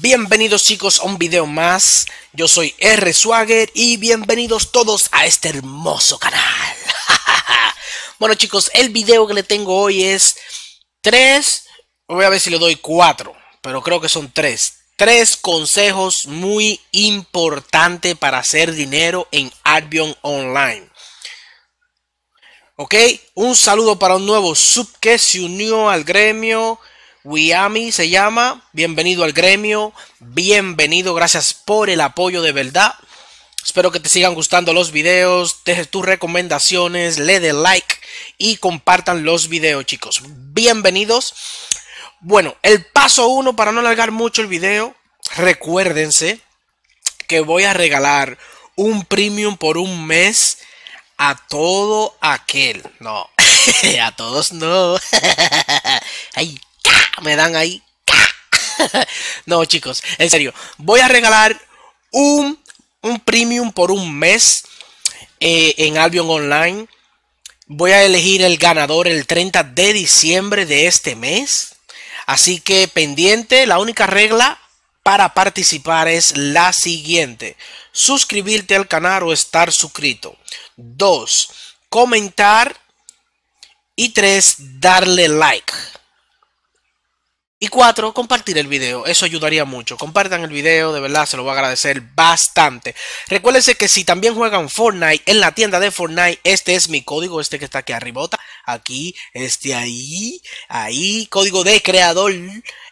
Bienvenidos chicos a un video más, yo soy R Swagger y bienvenidos todos a este hermoso canal. bueno chicos, el video que le tengo hoy es 3, voy a ver si le doy 4, pero creo que son 3. 3 consejos muy importantes para hacer dinero en Albion Online. Ok, un saludo para un nuevo sub que se unió al gremio. Wiami se llama. Bienvenido al gremio. Bienvenido. Gracias por el apoyo de verdad. Espero que te sigan gustando los videos. dejes tus recomendaciones. Le de like y compartan los videos, chicos. Bienvenidos. Bueno, el paso uno para no alargar mucho el video. Recuérdense que voy a regalar un premium por un mes a todo aquel. No, a todos no. Ay, me dan ahí. no, chicos, en serio, voy a regalar un, premium por un mes eh, en Albion Online. Voy a elegir el ganador el 30 de diciembre de este mes. Así que pendiente, la única regla para participar es la siguiente. Suscribirte al canal o estar suscrito. dos, Comentar. Y tres, Darle like. Y cuatro, compartir el video. Eso ayudaría mucho. Compartan el video, de verdad se lo voy a agradecer bastante. Recuérdense que si también juegan Fortnite en la tienda de Fortnite, este es mi código, este que está aquí arribota, aquí, este ahí, ahí, código de creador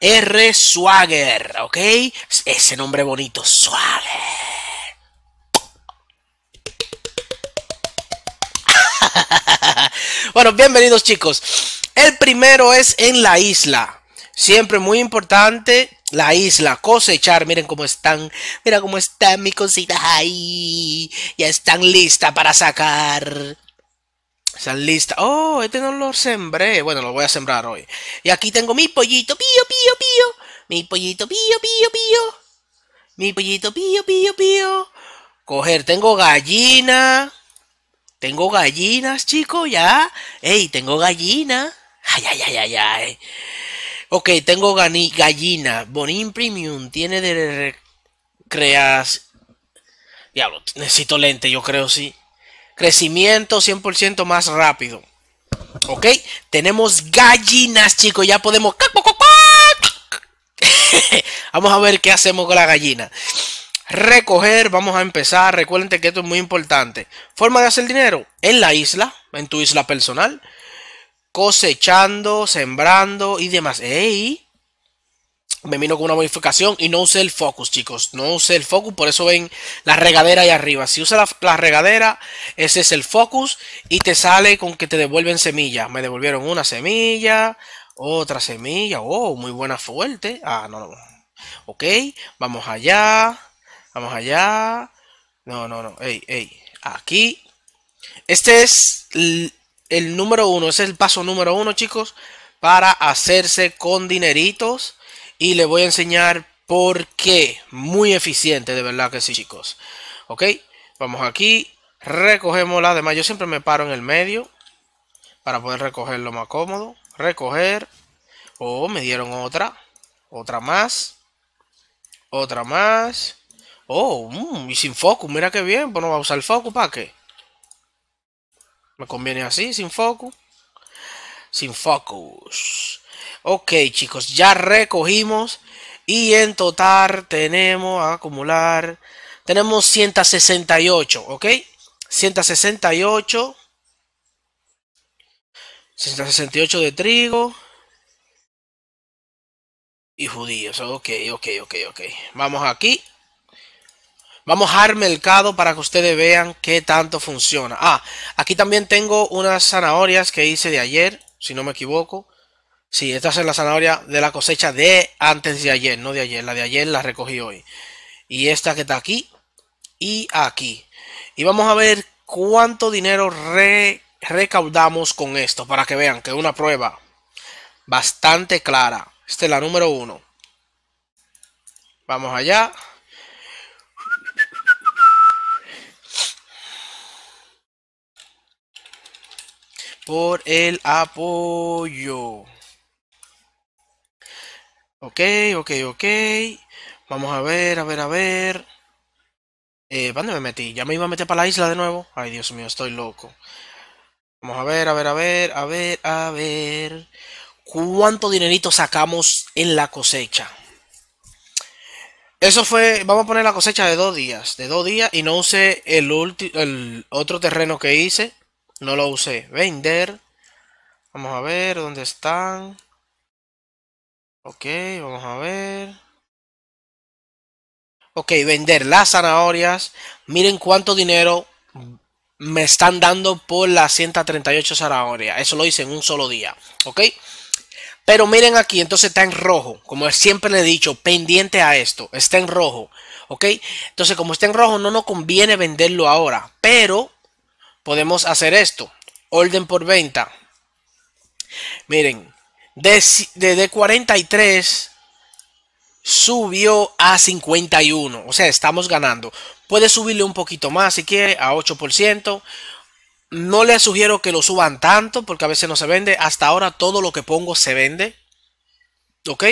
R Swagger, ¿ok? Ese nombre bonito, Swagger. bueno, bienvenidos chicos. El primero es en la isla. Siempre muy importante la isla, cosechar. Miren cómo están. Mira cómo están mis cositas ahí. Ya están listas para sacar. Están listas. Oh, este no lo sembré. Bueno, lo voy a sembrar hoy. Y aquí tengo mi pollito. Pío, pío, pío. Mi pollito, pío, pío, pío. Mi pollito, pío, pío, pío. Coger. Tengo gallina. Tengo gallinas, chicos, ya. Ey, tengo gallina. Ay, ay, ay, ay, ay. Ok, tengo gallina. Bonin Premium tiene de creas. Diablo, necesito lente, yo creo sí. Crecimiento 100% más rápido. Ok, tenemos gallinas, chicos. Ya podemos. vamos a ver qué hacemos con la gallina. Recoger, vamos a empezar. Recuerden que esto es muy importante. Forma de hacer dinero en la isla, en tu isla personal cosechando, sembrando y demás. ¡Ey! Me vino con una modificación y no usé el focus, chicos. No usé el focus, por eso ven la regadera ahí arriba. Si usa la, regadera, ese es el focus y te sale con que te devuelven semillas. Me devolvieron una semilla, otra semilla. Oh, muy buena fuerte. Ah, no, no. Ok, vamos allá. Vamos allá. No, no, no. Ey, ey. Aquí. Este es el número uno, ese es el paso número uno, chicos, para hacerse con dineritos. Y les voy a enseñar por qué. Muy eficiente, de verdad que sí, chicos. Ok, vamos aquí, recogemos la demás. Yo siempre me paro en el medio para poder recogerlo más cómodo. Recoger. Oh, me dieron otra. Otra más. Otra más. Oh, mm, y sin foco, Mira qué bien. Pues no va a usar el foco ¿Para qué? Me conviene así, sin foco Sin focus. Ok, chicos, ya recogimos. Y en total tenemos a acumular. Tenemos 168, ¿ok? 168. 168 de trigo. Y judíos. Ok, ok, ok, ok. Vamos aquí. Vamos a mercado para que ustedes vean qué tanto funciona. Ah, aquí también tengo unas zanahorias que hice de ayer, si no me equivoco. Sí, estas es la zanahoria de la cosecha de antes de ayer, no de ayer. La de ayer la recogí hoy. Y esta que está aquí y aquí. Y vamos a ver cuánto dinero recaudamos con esto para que vean que es una prueba bastante clara. Esta es la número uno. Vamos allá. por el apoyo. Ok, ok, ok. Vamos a ver, a ver, a ver. Eh, ¿Dónde me metí? Ya me iba a meter para la isla de nuevo. Ay, Dios mío, estoy loco. Vamos a ver, a ver, a ver, a ver, a ver. ¿Cuánto dinerito sacamos en la cosecha? Eso fue, vamos a poner la cosecha de dos días. De dos días y no usé el, el otro terreno que hice no lo usé. Vender. Vamos a ver dónde están. Ok, vamos a ver. Ok, vender las zanahorias. Miren cuánto dinero me están dando por las 138 zanahorias. Eso lo hice en un solo día. Ok. Pero miren aquí, entonces está en rojo. Como siempre le he dicho, pendiente a esto. Está en rojo. ¿Ok? Entonces, como está en rojo, no nos conviene venderlo ahora. Pero podemos hacer esto. Orden por venta. Miren, de, 43 subió a 51. O sea, estamos ganando. Puede subirle un poquito más si quiere, a 8%. No le sugiero que lo suban tanto porque a veces no se vende. Hasta ahora todo lo que pongo se vende. ¿Ok?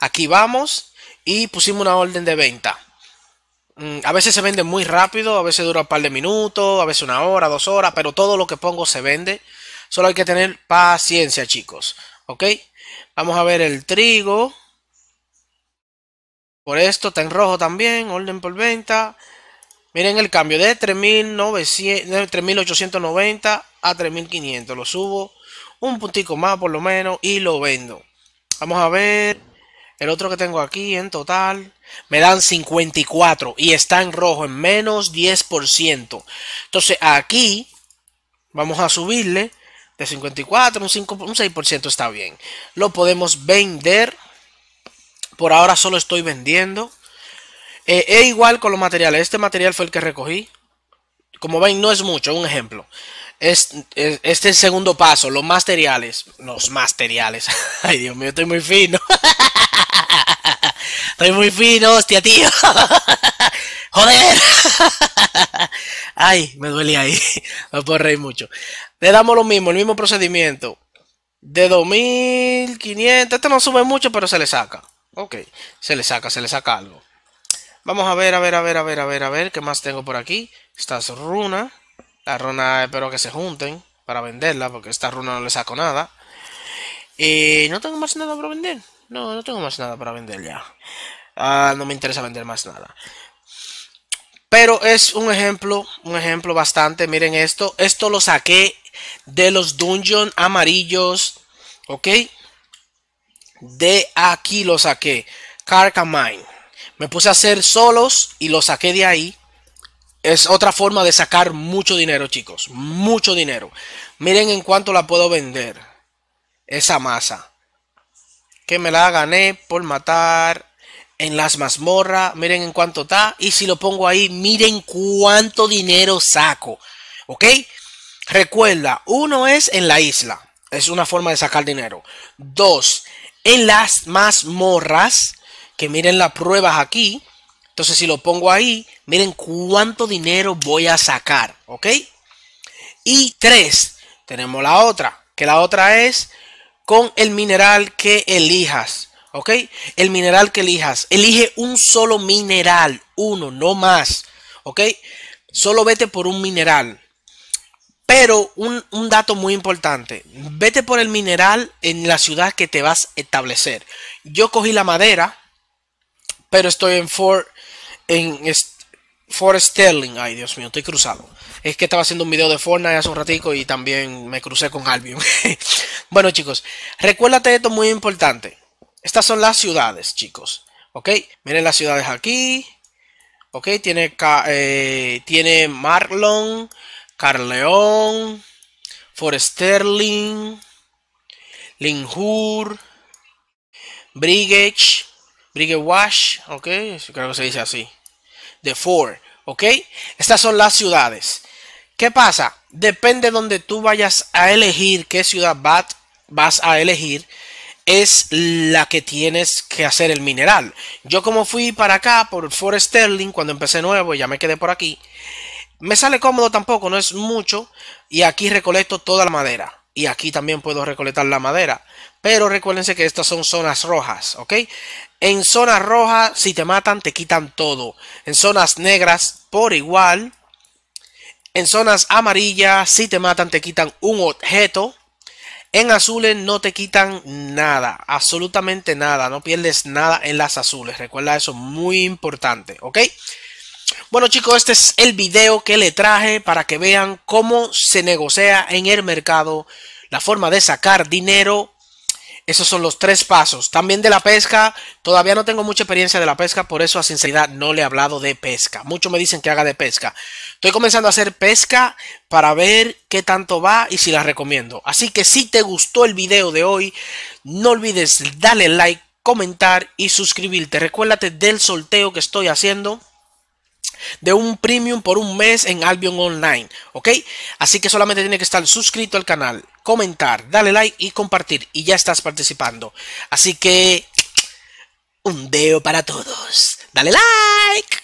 Aquí vamos y pusimos una orden de venta. Mm, a veces se vende muy rápido, a veces dura un par de minutos, a veces una hora, dos horas, pero todo lo que pongo se vende. Solo hay que tener paciencia, chicos. ¿Ok? Vamos a ver el trigo. Por esto está en rojo también, orden por venta. Miren el cambio de 3.890 a 3.500. Lo subo un puntico más por lo menos y lo vendo. Vamos a ver el otro que tengo aquí en total me dan 54 y está en rojo en menos 10%. Entonces aquí vamos a subirle de 54 un, 5, un 6% está bien. Lo podemos vender. Por ahora solo estoy vendiendo. e igual con los materiales. Este material fue el que recogí. Como ven, no es mucho. Un ejemplo. es este el segundo paso. Los materiales. Los materiales. Ay, Dios mío, estoy muy fino. estoy muy fino, hostia, tío. Joder. Ay, me duele ahí. No puedo mucho. Le damos lo mismo, el mismo procedimiento. De 2500. Este no sube mucho, pero se le saca. Ok, se le saca, se le saca algo. Vamos a ver, a ver, a ver, a ver, a ver, a ver. ¿Qué más tengo por aquí? Estas runas. Las runas espero que se junten para venderla, porque esta runa no le saco nada. Y eh, no tengo más nada para vender. No, no tengo más nada para vender ya. Ah, no me interesa vender más nada. Pero es un ejemplo, un ejemplo bastante. Miren esto. Esto lo saqué de los dungeons amarillos. ¿Ok? De aquí lo saqué. Carcamine. Me puse a hacer solos y lo saqué de ahí. Es otra forma de sacar mucho dinero, chicos. Mucho dinero. Miren en cuánto la puedo vender. Esa masa que me la gané por matar en las mazmorras. Miren en cuánto está. Y si lo pongo ahí, miren cuánto dinero saco. ¿Ok? Recuerda, uno es en la isla. Es una forma de sacar dinero. Dos, en las mazmorras. Que miren las pruebas aquí. Entonces, si lo pongo ahí, miren cuánto dinero voy a sacar. ¿Ok? Y tres, tenemos la otra. Que la otra es con el mineral que elijas. ¿Ok? El mineral que elijas. Elige un solo mineral. Uno, no más. ¿Ok? Solo vete por un mineral. Pero un, dato muy importante, vete por el mineral en la ciudad que te vas a establecer. Yo cogí la madera, pero estoy en Fort, en, Forest Sterling, ay Dios mío, estoy cruzado. Es que estaba haciendo un video de Fortnite hace un ratico y también me crucé con Albion. bueno chicos, recuérdate esto muy importante. Estas son las ciudades, chicos. ¿Ok? Miren las ciudades aquí. ¿Ok? Tiene, eh, tiene Marlon, Carleón, Forest Sterling, Linhur, Brigage, Brigage Wash. ¿Ok? Creo que se dice así de Ford. ¿Ok? Estas son las ciudades. ¿Qué pasa? Depende donde tú vayas a elegir qué ciudad vas a elegir. Es la que tienes que hacer el mineral. Yo como fui para acá por Fort Sterling cuando empecé nuevo ya me quedé por aquí. Me sale cómodo tampoco, no es mucho. Y aquí recolecto toda la madera y aquí también puedo recolectar la madera. Pero recuérdense que estas son zonas rojas, ¿ok? En zonas rojas, si te matan, te quitan todo. En zonas negras, por igual. En zonas amarillas, si te matan, te quitan un objeto. En azules no te quitan nada, absolutamente nada, no pierdes nada en las azules. Recuerda eso, muy importante, ¿ok? Bueno chicos, este es el video que le traje para que vean cómo se negocia en el mercado la forma de sacar dinero esos son los tres pasos. También de la pesca, todavía no tengo mucha experiencia de la pesca, por eso a sinceridad no le he hablado de pesca. Muchos me dicen que haga de pesca. Estoy comenzando a hacer pesca para ver qué tanto va y si la recomiendo. Así que si te gustó el video de hoy, no olvides darle like, comentar y suscribirte. Recuérdate del sorteo que estoy haciendo de un premium por un mes en Albion Online, ¿ok? Así que solamente tiene que estar suscrito al canal, comentar, darle like y compartir y ya estás participando. Así que un deo para todos. Dale like.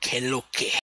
Que lo que.